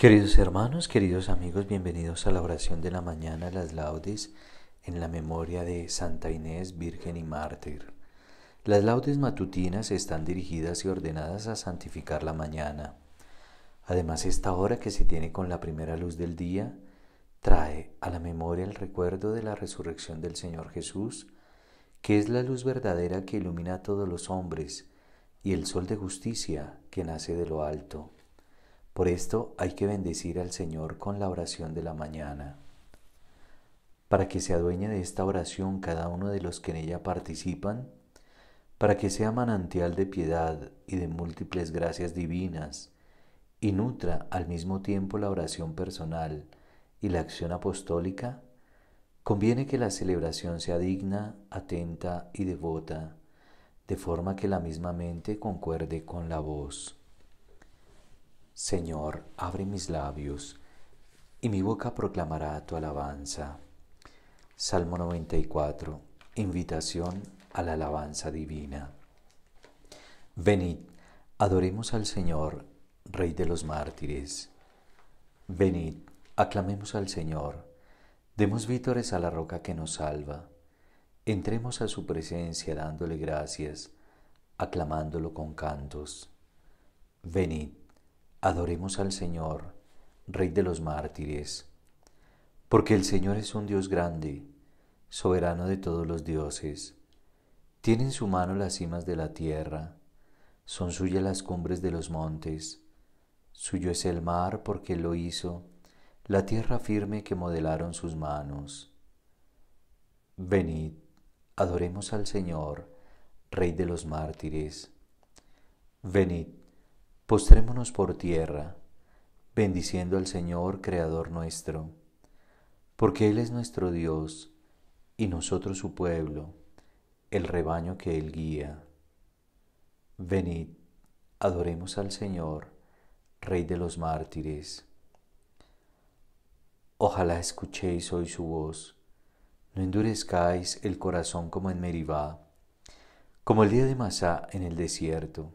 Queridos hermanos, queridos amigos, bienvenidos a la oración de la mañana, las laudes, en la memoria de Santa Inés, Virgen y Mártir. Las laudes matutinas están dirigidas y ordenadas a santificar la mañana. Además, esta hora que se tiene con la primera luz del día trae a la memoria el recuerdo de la resurrección del Señor Jesús, que es la luz verdadera que ilumina a todos los hombres, y el sol de justicia que nace de lo alto. Por esto hay que bendecir al Señor con la oración de la mañana. Para que se adueñe de esta oración cada uno de los que en ella participan, para que sea manantial de piedad y de múltiples gracias divinas, y nutra al mismo tiempo la oración personal y la acción apostólica, conviene que la celebración sea digna, atenta y devota, de forma que la misma mente concuerde con la voz. Señor, abre mis labios, y mi boca proclamará tu alabanza. Salmo 94. Invitación a la alabanza divina. Venid, adoremos al Señor, Rey de los mártires. Venid, aclamemos al Señor, demos vítores a la roca que nos salva. Entremos a su presencia dándole gracias, aclamándolo con cantos. Venid, Adoremos al Señor, Rey de los mártires, porque el Señor es un Dios grande, soberano de todos los dioses. Tiene en su mano las cimas de la tierra, son suyas las cumbres de los montes, suyo es el mar porque lo hizo, la tierra firme que modelaron sus manos. Venid, adoremos al Señor, Rey de los mártires. Venid, Postrémonos por tierra, bendiciendo al Señor, Creador nuestro, porque Él es nuestro Dios y nosotros su pueblo, el rebaño que Él guía. Venid, adoremos al Señor, Rey de los mártires. Ojalá escuchéis hoy su voz, no endurezcáis el corazón como en Meribá, como el día de Masá en el desierto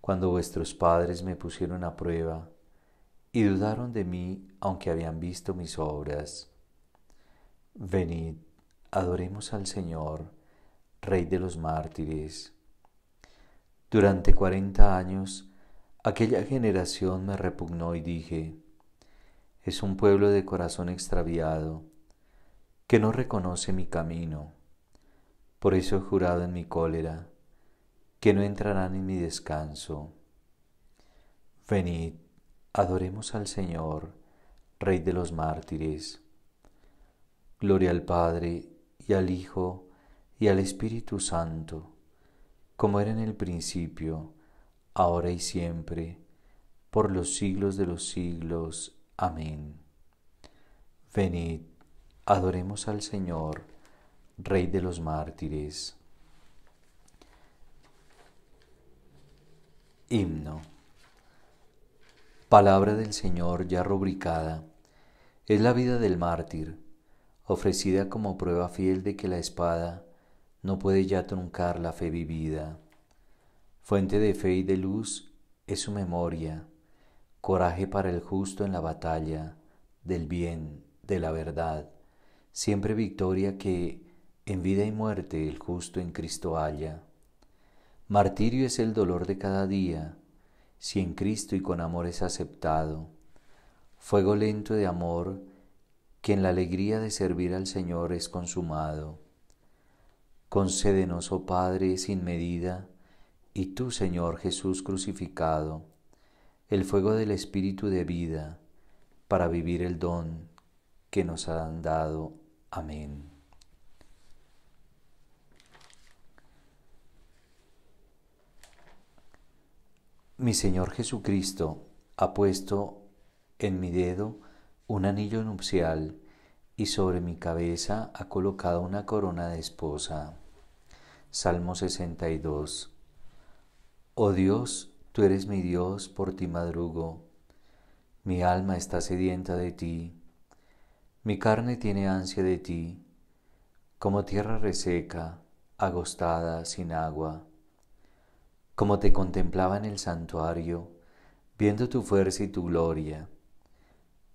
cuando vuestros padres me pusieron a prueba y dudaron de mí aunque habían visto mis obras. Venid, adoremos al Señor, Rey de los mártires. Durante cuarenta años aquella generación me repugnó y dije, es un pueblo de corazón extraviado, que no reconoce mi camino. Por eso he jurado en mi cólera que no entrarán en mi descanso. Venid, adoremos al Señor, Rey de los mártires. Gloria al Padre, y al Hijo, y al Espíritu Santo, como era en el principio, ahora y siempre, por los siglos de los siglos. Amén. Venid, adoremos al Señor, Rey de los mártires. Himno. Palabra del Señor ya rubricada, es la vida del mártir, ofrecida como prueba fiel de que la espada no puede ya truncar la fe vivida. Fuente de fe y de luz es su memoria, coraje para el justo en la batalla, del bien, de la verdad, siempre victoria que en vida y muerte el justo en Cristo halla Martirio es el dolor de cada día, si en Cristo y con amor es aceptado. Fuego lento de amor, que en la alegría de servir al Señor es consumado. Concédenos, oh Padre, sin medida, y tú, Señor Jesús crucificado, el fuego del Espíritu de vida, para vivir el don que nos han dado. Amén. Mi Señor Jesucristo ha puesto en mi dedo un anillo nupcial y sobre mi cabeza ha colocado una corona de esposa. Salmo 62. Oh Dios, tú eres mi Dios, por ti madrugo. Mi alma está sedienta de ti. Mi carne tiene ansia de ti, como tierra reseca, agostada, sin agua como te contemplaba en el santuario, viendo tu fuerza y tu gloria.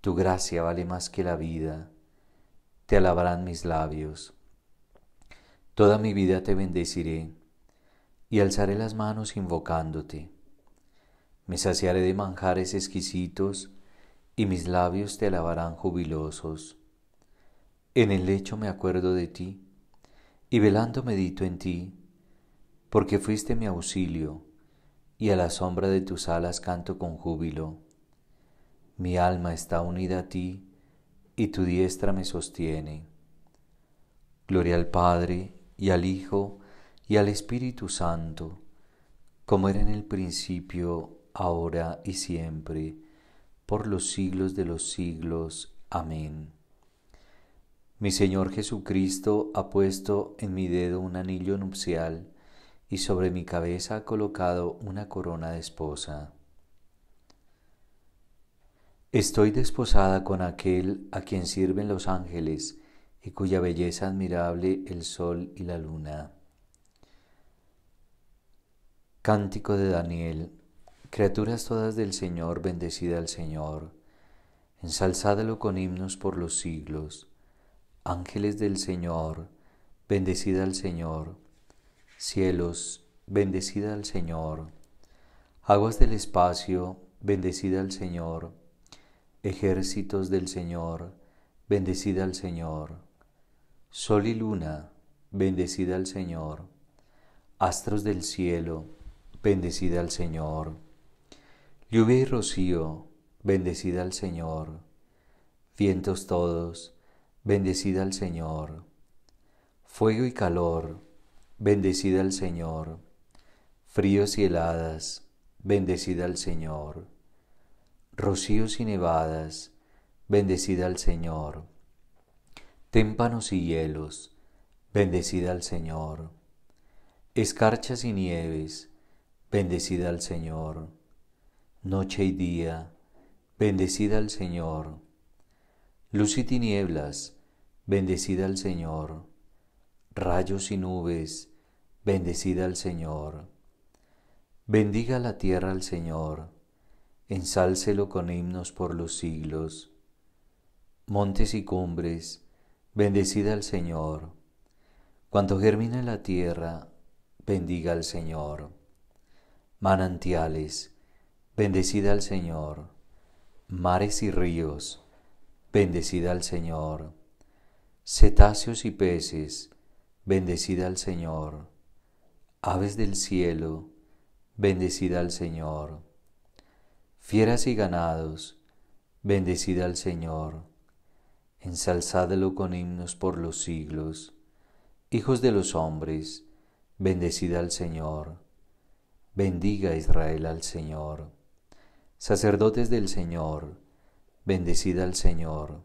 Tu gracia vale más que la vida, te alabarán mis labios. Toda mi vida te bendeciré y alzaré las manos invocándote. Me saciaré de manjares exquisitos y mis labios te alabarán jubilosos. En el lecho me acuerdo de ti y velando medito en ti porque fuiste mi auxilio, y a la sombra de tus alas canto con júbilo. Mi alma está unida a ti, y tu diestra me sostiene. Gloria al Padre, y al Hijo, y al Espíritu Santo, como era en el principio, ahora y siempre, por los siglos de los siglos. Amén. Mi Señor Jesucristo ha puesto en mi dedo un anillo nupcial, y sobre mi cabeza ha colocado una corona de esposa. Estoy desposada con aquel a quien sirven los ángeles y cuya belleza admirable el sol y la luna. Cántico de Daniel. Criaturas todas del Señor, bendecida al Señor. Ensalzádelo con himnos por los siglos. Ángeles del Señor, bendecida al Señor. Cielos, bendecida al Señor. Aguas del espacio, bendecida al Señor. Ejércitos del Señor, bendecida al Señor. Sol y luna, bendecida al Señor. Astros del cielo, bendecida al Señor. Lluvia y rocío, bendecida al Señor. Vientos todos, bendecida al Señor. Fuego y calor, Bendecida al Señor. Fríos y heladas, bendecida al Señor. Rocíos y nevadas, bendecida al Señor. Témpanos y hielos, bendecida al Señor. Escarchas y nieves, bendecida al Señor. Noche y día, bendecida al Señor. Luz y tinieblas, bendecida al Señor. Rayos y nubes, Bendecida al Señor. Bendiga la tierra al Señor. Ensálcelo con himnos por los siglos. Montes y cumbres, bendecida al Señor. Cuando germina la tierra, bendiga al Señor. Manantiales, bendecida al Señor. Mares y ríos, bendecida al Señor. Cetáceos y peces, bendecida al Señor Aves del cielo, bendecida al Señor. Fieras y ganados, bendecida al Señor. Ensalzádelo con himnos por los siglos. Hijos de los hombres, bendecida al Señor. Bendiga Israel al Señor. Sacerdotes del Señor, bendecida al Señor.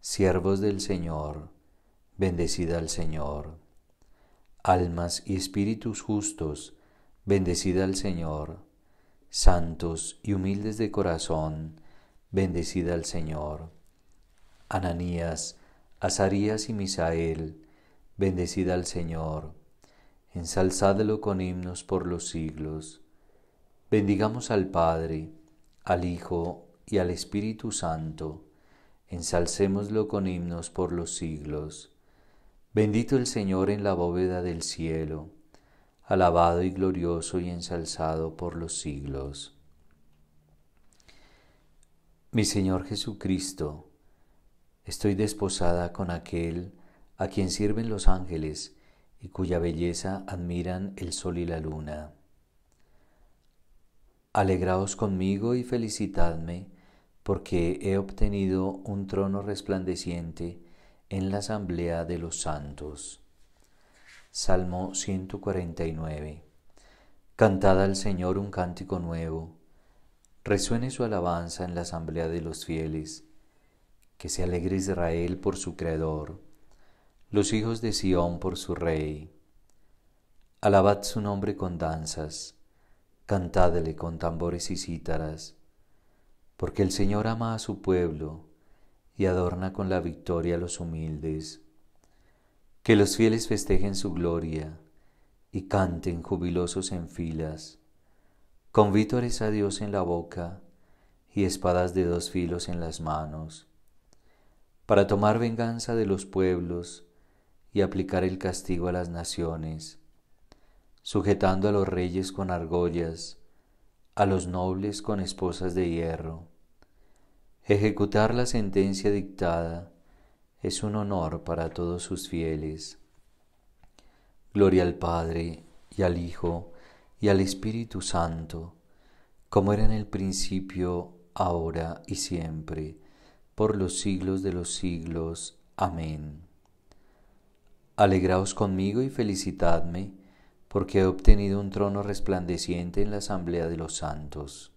Siervos del Señor, bendecida al Señor almas y espíritus justos, bendecida al Señor. Santos y humildes de corazón, bendecida al Señor. Ananías, Azarías y Misael, bendecida al Señor. Ensalzadlo con himnos por los siglos. Bendigamos al Padre, al Hijo y al Espíritu Santo. Ensalcémoslo con himnos por los siglos. Bendito el Señor en la bóveda del cielo, alabado y glorioso y ensalzado por los siglos. Mi Señor Jesucristo, estoy desposada con aquel a quien sirven los ángeles y cuya belleza admiran el sol y la luna. Alegraos conmigo y felicitadme, porque he obtenido un trono resplandeciente, en la asamblea de los santos. Salmo 149. Cantad al Señor un cántico nuevo. Resuene su alabanza en la asamblea de los fieles. Que se alegre Israel por su Creador, los hijos de Sión por su Rey. Alabad su nombre con danzas, cantadle con tambores y cítaras, porque el Señor ama a su pueblo y adorna con la victoria a los humildes. Que los fieles festejen su gloria y canten jubilosos en filas, con vítores a Dios en la boca y espadas de dos filos en las manos, para tomar venganza de los pueblos y aplicar el castigo a las naciones, sujetando a los reyes con argollas, a los nobles con esposas de hierro Ejecutar la sentencia dictada es un honor para todos sus fieles. Gloria al Padre y al Hijo y al Espíritu Santo, como era en el principio, ahora y siempre, por los siglos de los siglos. Amén. Alegraos conmigo y felicitadme, porque he obtenido un trono resplandeciente en la asamblea de los santos.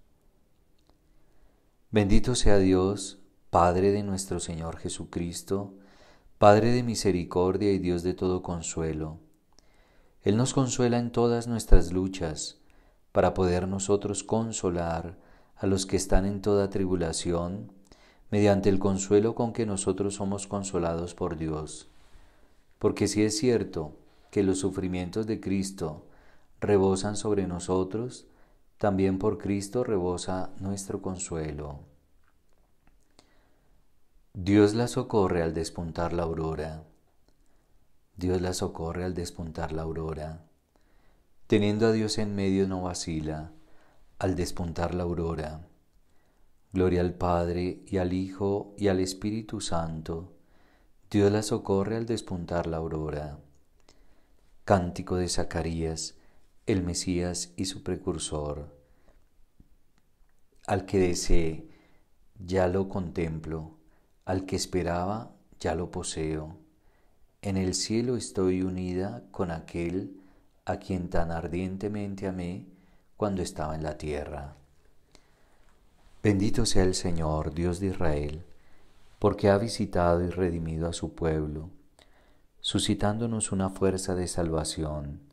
Bendito sea Dios, Padre de nuestro Señor Jesucristo, Padre de misericordia y Dios de todo consuelo. Él nos consuela en todas nuestras luchas, para poder nosotros consolar a los que están en toda tribulación, mediante el consuelo con que nosotros somos consolados por Dios. Porque si es cierto que los sufrimientos de Cristo rebosan sobre nosotros, también por Cristo rebosa nuestro consuelo. Dios la socorre al despuntar la aurora. Dios la socorre al despuntar la aurora. Teniendo a Dios en medio no vacila al despuntar la aurora. Gloria al Padre y al Hijo y al Espíritu Santo. Dios la socorre al despuntar la aurora. Cántico de Zacarías el Mesías y su precursor. Al que deseé, ya lo contemplo, al que esperaba, ya lo poseo. En el cielo estoy unida con aquel a quien tan ardientemente amé cuando estaba en la tierra. Bendito sea el Señor, Dios de Israel, porque ha visitado y redimido a su pueblo, suscitándonos una fuerza de salvación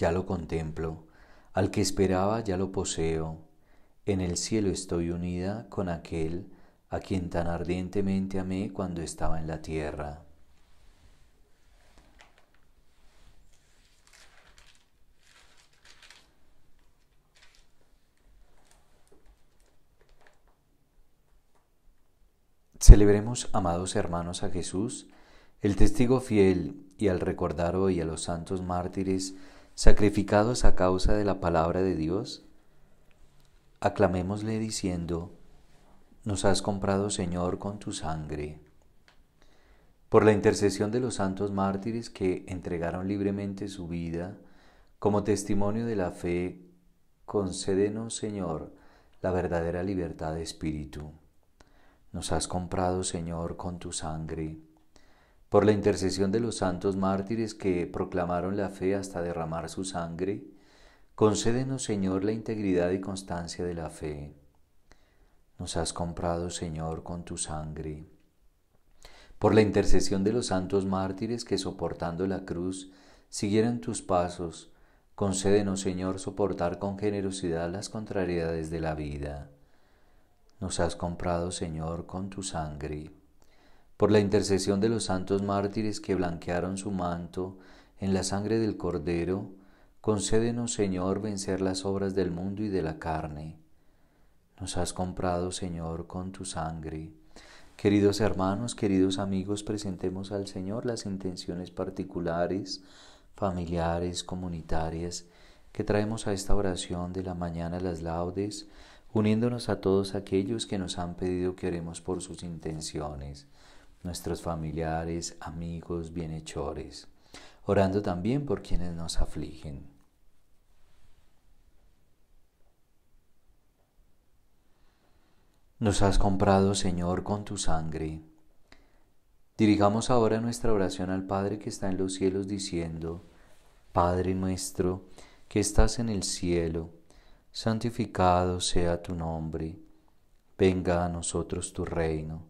ya lo contemplo, al que esperaba ya lo poseo, en el cielo estoy unida con aquel a quien tan ardientemente amé cuando estaba en la tierra. Celebremos, amados hermanos, a Jesús, el testigo fiel, y al recordar hoy a los santos mártires, sacrificados a causa de la palabra de Dios? Aclamémosle diciendo, nos has comprado Señor con tu sangre. Por la intercesión de los santos mártires que entregaron libremente su vida como testimonio de la fe, concédenos Señor la verdadera libertad de espíritu. Nos has comprado Señor con tu sangre. Por la intercesión de los santos mártires que proclamaron la fe hasta derramar su sangre, concédenos, Señor, la integridad y constancia de la fe. Nos has comprado, Señor, con tu sangre. Por la intercesión de los santos mártires que soportando la cruz siguieron tus pasos, concédenos, Señor, soportar con generosidad las contrariedades de la vida. Nos has comprado, Señor, con tu sangre por la intercesión de los santos mártires que blanquearon su manto en la sangre del Cordero, concédenos, Señor, vencer las obras del mundo y de la carne. Nos has comprado, Señor, con tu sangre. Queridos hermanos, queridos amigos, presentemos al Señor las intenciones particulares, familiares, comunitarias que traemos a esta oración de la mañana las laudes, uniéndonos a todos aquellos que nos han pedido que oremos por sus intenciones nuestros familiares, amigos, bienhechores, orando también por quienes nos afligen. Nos has comprado, Señor, con tu sangre. Dirigamos ahora nuestra oración al Padre que está en los cielos, diciendo, Padre nuestro, que estás en el cielo, santificado sea tu nombre, venga a nosotros tu reino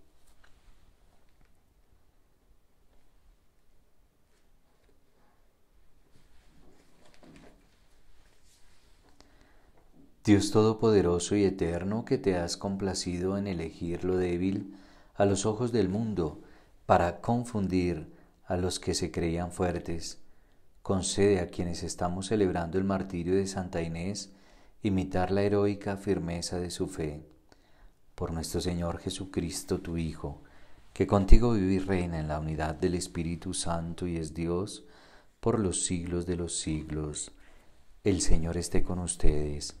Dios Todopoderoso y Eterno, que te has complacido en elegir lo débil a los ojos del mundo para confundir a los que se creían fuertes, concede a quienes estamos celebrando el martirio de Santa Inés imitar la heroica firmeza de su fe. Por nuestro Señor Jesucristo, tu Hijo, que contigo vive y reina en la unidad del Espíritu Santo y es Dios por los siglos de los siglos. El Señor esté con ustedes